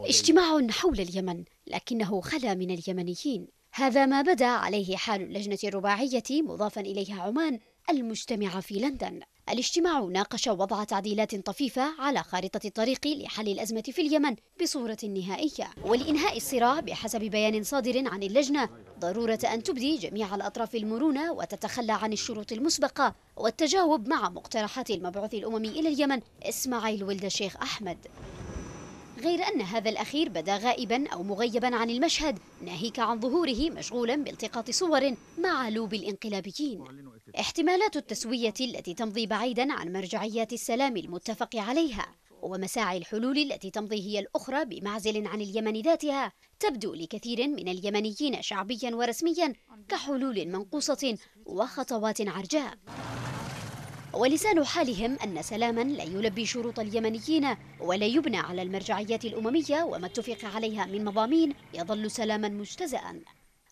اجتماع حول اليمن لكنه خلا من اليمنيين هذا ما بدا عليه حال اللجنة الرباعية مضافا إليها عمان المجتمعة في لندن الاجتماع ناقش وضع تعديلات طفيفة على خارطة الطريق لحل الأزمة في اليمن بصورة نهائية ولإنهاء الصراع بحسب بيان صادر عن اللجنة ضرورة أن تبدي جميع الأطراف المرونة وتتخلى عن الشروط المسبقة والتجاوب مع مقترحات المبعوث الأممي إلى اليمن إسماعيل ولد الشيخ أحمد غير أن هذا الأخير بدا غائبا أو مغيبا عن المشهد ناهيك عن ظهوره مشغولا بالتقاط صور مع لوب الانقلابيين احتمالات التسوية التي تمضي بعيدا عن مرجعيات السلام المتفق عليها ومساعي الحلول التي تمضي هي الأخرى بمعزل عن اليمن ذاتها تبدو لكثير من اليمنيين شعبيا ورسميا كحلول منقوصة وخطوات عرجاء ولسان حالهم أن سلاما لا يلبي شروط اليمنيين ولا يبنى على المرجعيات الأممية وما اتفق عليها من مضامين يظل سلاما مجتزأ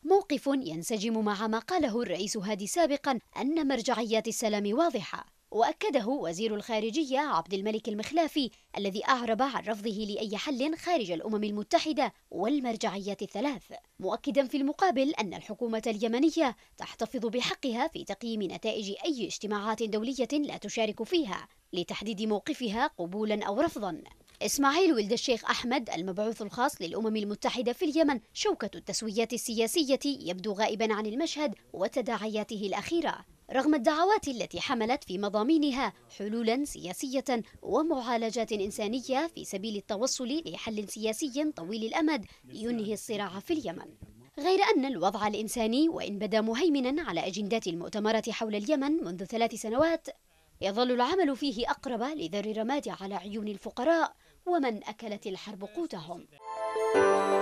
موقف ينسجم مع ما قاله الرئيس هادي سابقا أن مرجعيات السلام واضحة وأكده وزير الخارجية عبد الملك المخلافي الذي أعرب عن رفضه لأي حل خارج الأمم المتحدة والمرجعيات الثلاث مؤكدا في المقابل أن الحكومة اليمنية تحتفظ بحقها في تقييم نتائج أي اجتماعات دولية لا تشارك فيها لتحديد موقفها قبولا أو رفضا إسماعيل ولد الشيخ أحمد المبعوث الخاص للأمم المتحدة في اليمن شوكة التسويات السياسية يبدو غائبا عن المشهد وتداعياته الأخيرة رغم الدعوات التي حملت في مضامينها حلولا سياسية ومعالجات إنسانية في سبيل التوصل لحل سياسي طويل الأمد ينهي الصراع في اليمن غير أن الوضع الإنساني وإن بدا مهيمنا على أجندات المؤتمرات حول اليمن منذ ثلاث سنوات يظل العمل فيه أقرب لذر رماد على عيون الفقراء ومن أكلت الحرب قوتهم